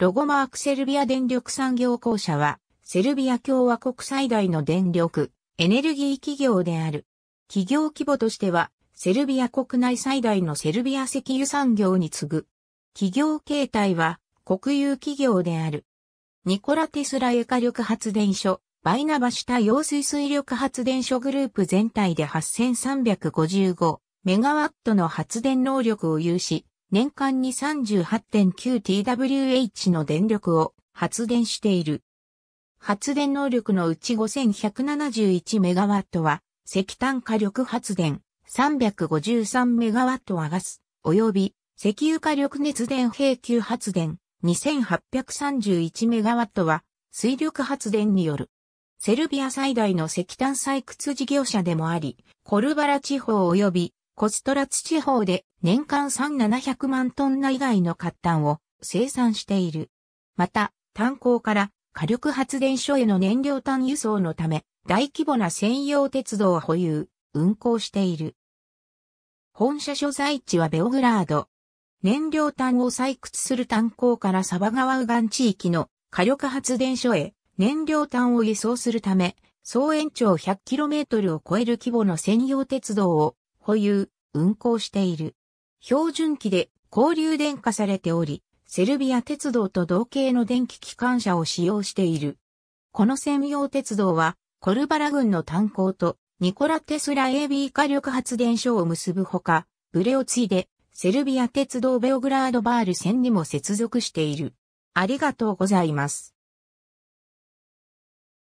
ロゴマークセルビア電力産業公社は、セルビア共和国最大の電力、エネルギー企業である。企業規模としては、セルビア国内最大のセルビア石油産業に次ぐ。企業形態は、国有企業である。ニコラ・テスラエ火力発電所、バイナバシタ揚水水力発電所グループ全体で8355メガワットの発電能力を有し、年間に 38.9TWh の電力を発電している。発電能力のうち 5171MW は石炭火力発電、353MW はガス、及び石油火力熱電平均発電、2831MW は水力発電による。セルビア最大の石炭採掘事業者でもあり、コルバラ地方及びコストラツ地方で年間3、7 0 0万トンナ以外の活炭を生産している。また、炭鉱から火力発電所への燃料炭輸送のため、大規模な専用鉄道を保有、運行している。本社所在地はベオグラード。燃料炭を採掘する炭鉱からサバ川右岸地域の火力発電所へ燃料炭を輸送するため、総延長 100km を超える規模の専用鉄道を保有、運行している。標準機で交流電化されており、セルビア鉄道と同型の電気機関車を使用している。この専用鉄道は、コルバラ郡の炭鉱とニコラ・テスラ AB 火力発電所を結ぶほか、ブレを継いで、セルビア鉄道ベオグラードバール線にも接続している。ありがとうございます。